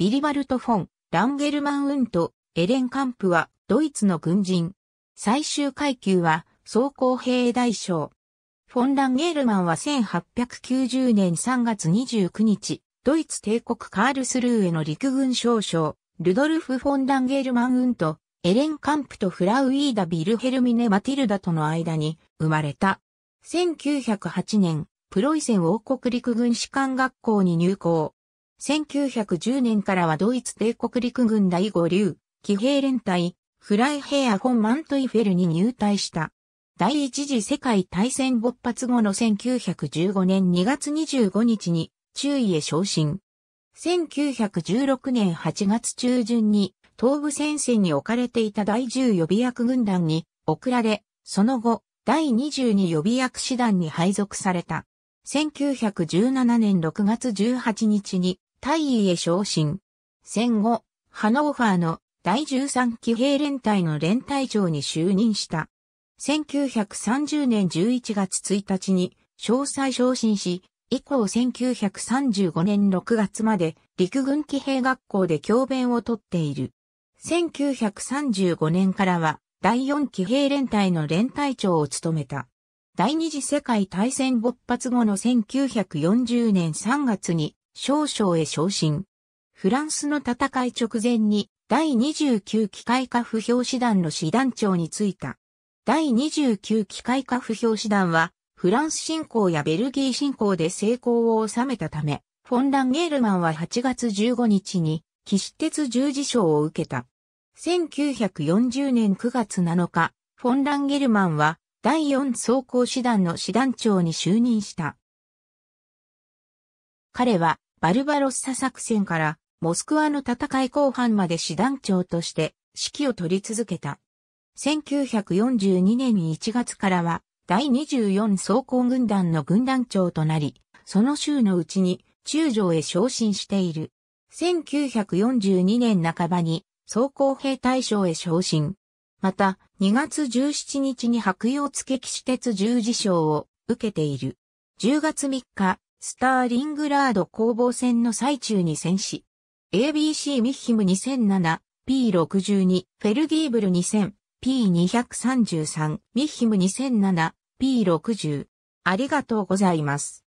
ビリバルト・フォン、ランゲルマン・ウント、エレン・カンプはドイツの軍人。最終階級は装甲兵大将。フォン・ランゲルマンは1890年3月29日、ドイツ帝国カールスルーへの陸軍少将、ルドルフ・フォン・ランゲルマン・ウント、エレン・カンプとフラウイーダ・ビルヘルミネ・マティルダとの間に生まれた。1908年、プロイセン王国陸軍士官学校に入校。1910年からはドイツ帝国陸軍第五流、騎兵連隊、フライヘア・フォン・マントイフェルに入隊した。第一次世界大戦勃発後の1915年2月25日に中尉へ昇進。1916年8月中旬に東部戦線に置かれていた第10予備役軍団に送られ、その後、第22予備役師団に配属された。1917年6月18日に大尉へ昇進。戦後、ハノーファーの第13騎兵連隊の連隊長に就任した。1930年11月1日に詳細昇進し、以降1935年6月まで陸軍騎兵学校で教鞭をとっている。1935年からは第4騎兵連隊の連隊長を務めた。第二次世界大戦勃発後の1940年3月に少将へ昇進。フランスの戦い直前に第29機械化不評師団の師団長に就いた。第29機械化不評師団はフランス侵攻やベルギー侵攻で成功を収めたため、フォン・ランゲールマンは8月15日に騎士鉄十字章を受けた。1940年9月7日、フォン・ランゲルマンは第4装甲師団の師団長に就任した。彼はバルバロッサ作戦からモスクワの戦い後半まで師団長として指揮を取り続けた。1942年1月からは第24装甲軍団の軍団長となり、その州のうちに中将へ昇進している。1942年半ばに装甲兵隊将へ昇進。また、2月17日に白洋付き騎士鉄十字章を受けている。10月3日、スターリングラード攻防戦の最中に戦死。ABC ミッヒム2007、P62、フェルギーブル2000、P233、ミッヒム2007、P60。ありがとうございます。